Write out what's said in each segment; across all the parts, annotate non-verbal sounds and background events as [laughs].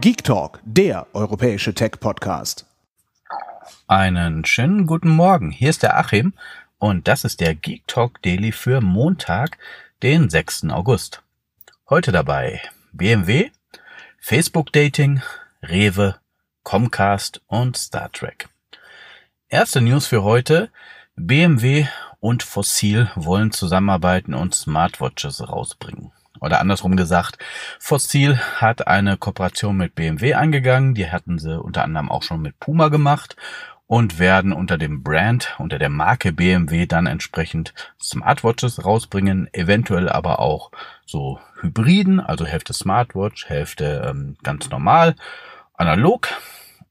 Geek Talk, der europäische Tech-Podcast. Einen schönen guten Morgen. Hier ist der Achim und das ist der Geek Talk Daily für Montag, den 6. August. Heute dabei BMW, Facebook Dating, Rewe, Comcast und Star Trek. Erste News für heute. BMW und Fossil wollen zusammenarbeiten und Smartwatches rausbringen oder andersrum gesagt, Fossil hat eine Kooperation mit BMW eingegangen. Die hatten sie unter anderem auch schon mit Puma gemacht und werden unter dem Brand, unter der Marke BMW dann entsprechend Smartwatches rausbringen, eventuell aber auch so Hybriden, also Hälfte Smartwatch, Hälfte ähm, ganz normal, analog.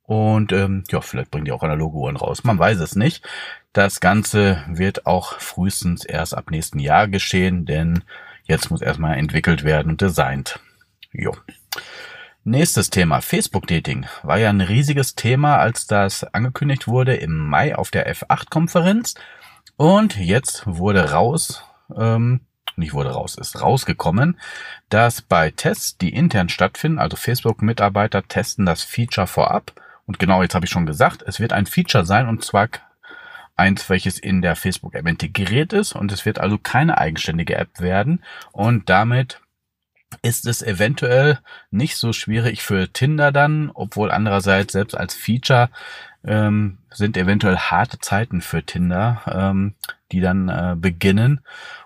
Und ähm, ja, vielleicht bringen die auch analoge Uhren raus, man weiß es nicht. Das Ganze wird auch frühestens erst ab nächsten Jahr geschehen, denn Jetzt muss erstmal entwickelt werden und designt. Jo. Nächstes Thema, Facebook-Dating. War ja ein riesiges Thema, als das angekündigt wurde im Mai auf der F8-Konferenz. Und jetzt wurde raus, ähm, nicht wurde raus, ist rausgekommen, dass bei Tests, die intern stattfinden, also Facebook-Mitarbeiter testen das Feature vorab. Und genau, jetzt habe ich schon gesagt, es wird ein Feature sein und zwar eins, welches in der Facebook-App integriert ist und es wird also keine eigenständige App werden und damit ist es eventuell nicht so schwierig für Tinder dann, obwohl andererseits selbst als Feature ähm, sind eventuell harte Zeiten für Tinder, ähm, die dann äh, beginnen.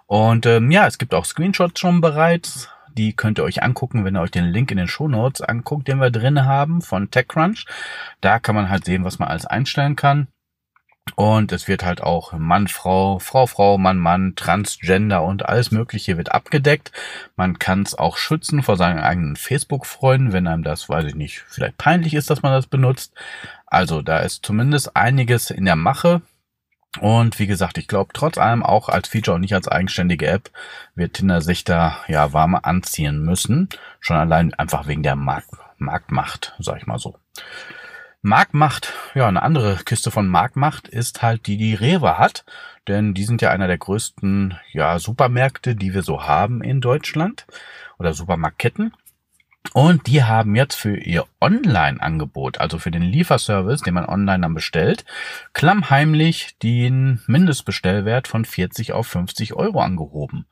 Und ähm, ja, es gibt auch Screenshots schon bereits. Die könnt ihr euch angucken, wenn ihr euch den Link in den Show Notes anguckt, den wir drin haben von TechCrunch. Da kann man halt sehen, was man alles einstellen kann. Und es wird halt auch Mann, Frau, Frau, Frau, Mann, Mann, Transgender und alles Mögliche wird abgedeckt. Man kann es auch schützen vor seinen eigenen Facebook-Freunden, wenn einem das, weiß ich nicht, vielleicht peinlich ist, dass man das benutzt. Also da ist zumindest einiges in der Mache. Und wie gesagt, ich glaube, trotz allem auch als Feature und nicht als eigenständige App wird Tinder sich da ja warme anziehen müssen. Schon allein einfach wegen der Markt Marktmacht, sag ich mal so. Marktmacht, ja, eine andere Kiste von Marktmacht ist halt die, die Rewe hat. Denn die sind ja einer der größten, ja, Supermärkte, die wir so haben in Deutschland. Oder Supermarktketten. Und die haben jetzt für ihr Online-Angebot, also für den Lieferservice, den man online dann bestellt, klammheimlich den Mindestbestellwert von 40 auf 50 Euro angehoben.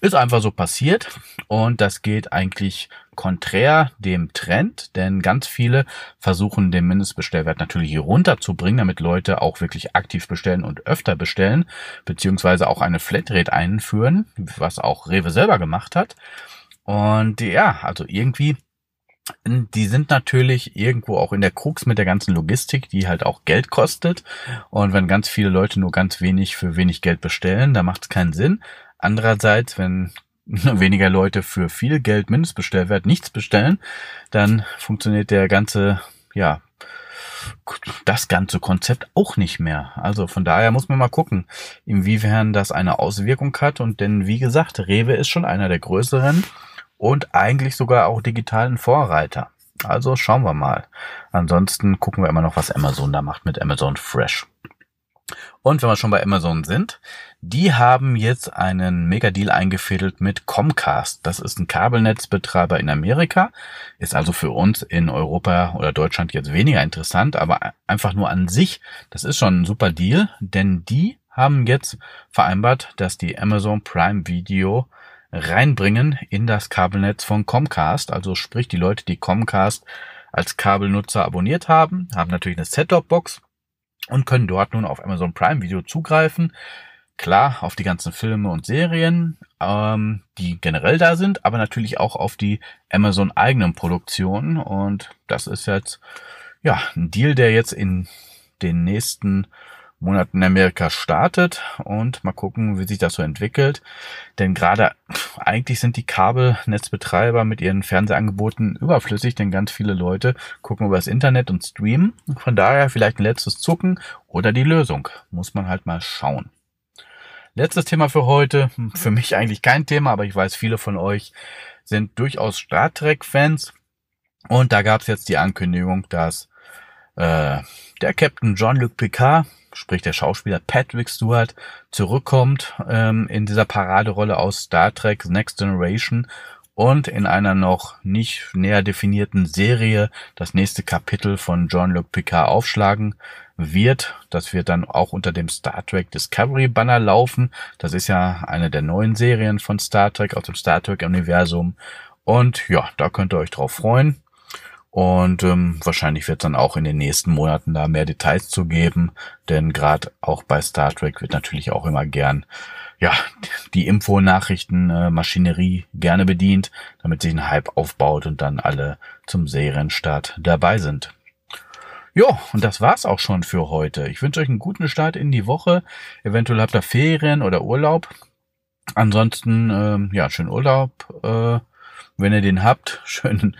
Ist einfach so passiert und das geht eigentlich konträr dem Trend, denn ganz viele versuchen den Mindestbestellwert natürlich hier runterzubringen, damit Leute auch wirklich aktiv bestellen und öfter bestellen, beziehungsweise auch eine Flatrate einführen, was auch Rewe selber gemacht hat. Und ja, also irgendwie die sind natürlich irgendwo auch in der Krux mit der ganzen Logistik, die halt auch Geld kostet. Und wenn ganz viele Leute nur ganz wenig für wenig Geld bestellen, da macht es keinen Sinn. Andererseits, wenn [laughs] weniger Leute für viel Geld Mindestbestellwert nichts bestellen, dann funktioniert der ganze, ja, das ganze Konzept auch nicht mehr. Also von daher muss man mal gucken, inwiefern das eine Auswirkung hat. Und denn wie gesagt, Rewe ist schon einer der größeren und eigentlich sogar auch digitalen Vorreiter. Also schauen wir mal. Ansonsten gucken wir immer noch, was Amazon da macht mit Amazon Fresh. Und wenn wir schon bei Amazon sind, die haben jetzt einen Mega-Deal eingefädelt mit Comcast. Das ist ein Kabelnetzbetreiber in Amerika, ist also für uns in Europa oder Deutschland jetzt weniger interessant, aber einfach nur an sich, das ist schon ein super Deal, denn die haben jetzt vereinbart, dass die Amazon Prime Video reinbringen in das Kabelnetz von Comcast. Also sprich, die Leute, die Comcast als Kabelnutzer abonniert haben, haben natürlich eine set box und können dort nun auf Amazon Prime Video zugreifen. Klar, auf die ganzen Filme und Serien, ähm, die generell da sind, aber natürlich auch auf die Amazon eigenen Produktionen. Und das ist jetzt ja ein Deal, der jetzt in den nächsten Monaten in Amerika startet und mal gucken, wie sich das so entwickelt. Denn gerade eigentlich sind die Kabelnetzbetreiber mit ihren Fernsehangeboten überflüssig, denn ganz viele Leute gucken über das Internet und streamen. Von daher vielleicht ein letztes Zucken oder die Lösung. Muss man halt mal schauen. Letztes Thema für heute. Für mich eigentlich kein Thema, aber ich weiß, viele von euch sind durchaus Star Trek-Fans. Und da gab es jetzt die Ankündigung, dass äh, der Captain John luc Picard sprich der Schauspieler Patrick Stewart, zurückkommt ähm, in dieser Paraderolle aus Star Trek Next Generation und in einer noch nicht näher definierten Serie das nächste Kapitel von Jean-Luc Picard aufschlagen wird. Das wird dann auch unter dem Star Trek Discovery Banner laufen. Das ist ja eine der neuen Serien von Star Trek aus dem Star Trek Universum. Und ja, da könnt ihr euch drauf freuen. Und ähm, wahrscheinlich wird dann auch in den nächsten Monaten da mehr Details zu geben, denn gerade auch bei Star Trek wird natürlich auch immer gern ja die Info-Nachrichten-Maschinerie äh, gerne bedient, damit sich ein Hype aufbaut und dann alle zum Serienstart dabei sind. Jo, und das war's auch schon für heute. Ich wünsche euch einen guten Start in die Woche. Eventuell habt ihr Ferien oder Urlaub. Ansonsten, ähm, ja, schönen Urlaub. Äh, wenn ihr den habt, [laughs] schönen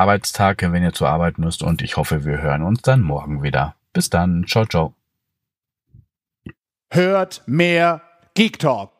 Arbeitstag, wenn ihr zur Arbeit müsst. Und ich hoffe, wir hören uns dann morgen wieder. Bis dann. Ciao, ciao. Hört mehr Geek Talk.